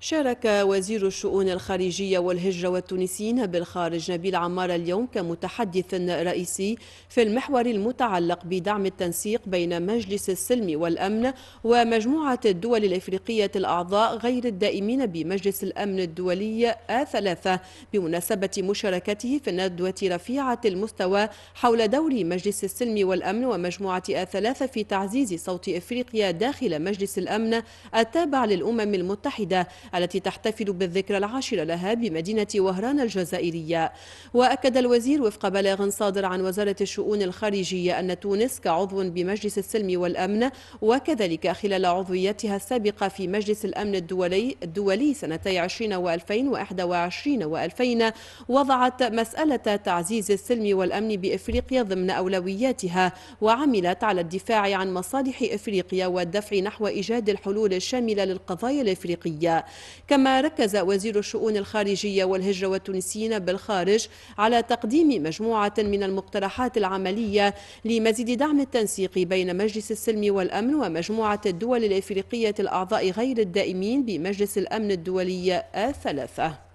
شارك وزير الشؤون الخارجية والهجرة والتونسيين بالخارج نبيل عمار اليوم كمتحدث رئيسي في المحور المتعلق بدعم التنسيق بين مجلس السلم والأمن ومجموعة الدول الإفريقية الأعضاء غير الدائمين بمجلس الأمن الدولي A3 بمناسبة مشاركته في ندوة رفيعة المستوى حول دور مجلس السلم والأمن ومجموعة A3 في تعزيز صوت إفريقيا داخل مجلس الأمن التابع للأمم المتحدة التي تحتفل بالذكرى العاشرة لها بمدينة وهران الجزائرية وأكد الوزير وفق بلاغ صادر عن وزارة الشؤون الخارجية أن تونس كعضو بمجلس السلم والأمن وكذلك خلال عضويتها السابقة في مجلس الأمن الدولي الدولي سنتي 20 و2021 و2000 وضعت مسألة تعزيز السلم والأمن بإفريقيا ضمن أولوياتها وعملت على الدفاع عن مصالح إفريقيا والدفع نحو إيجاد الحلول الشاملة للقضايا الإفريقية كما ركز وزير الشؤون الخارجية والهجرة والتونسيين بالخارج على تقديم مجموعة من المقترحات العملية لمزيد دعم التنسيق بين مجلس السلم والأمن ومجموعة الدول الإفريقية الأعضاء غير الدائمين بمجلس الأمن الدولي الثلاثة